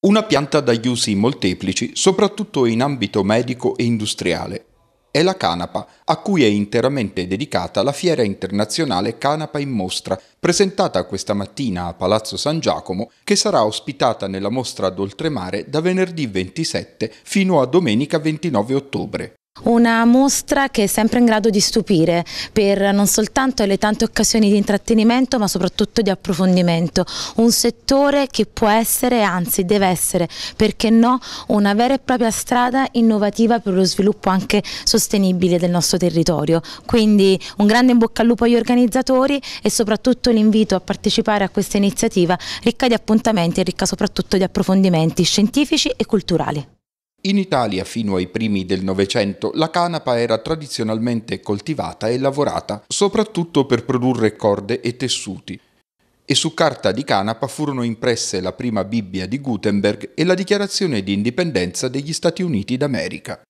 Una pianta dagli usi molteplici, soprattutto in ambito medico e industriale. È la canapa, a cui è interamente dedicata la Fiera Internazionale Canapa in Mostra, presentata questa mattina a Palazzo San Giacomo, che sarà ospitata nella mostra d'oltremare da venerdì 27 fino a domenica 29 ottobre. Una mostra che è sempre in grado di stupire per non soltanto le tante occasioni di intrattenimento ma soprattutto di approfondimento. Un settore che può essere, anzi deve essere, perché no, una vera e propria strada innovativa per lo sviluppo anche sostenibile del nostro territorio. Quindi un grande in bocca al lupo agli organizzatori e soprattutto l'invito a partecipare a questa iniziativa ricca di appuntamenti e ricca soprattutto di approfondimenti scientifici e culturali. In Italia fino ai primi del Novecento la canapa era tradizionalmente coltivata e lavorata soprattutto per produrre corde e tessuti e su carta di canapa furono impresse la prima Bibbia di Gutenberg e la Dichiarazione di indipendenza degli Stati Uniti d'America.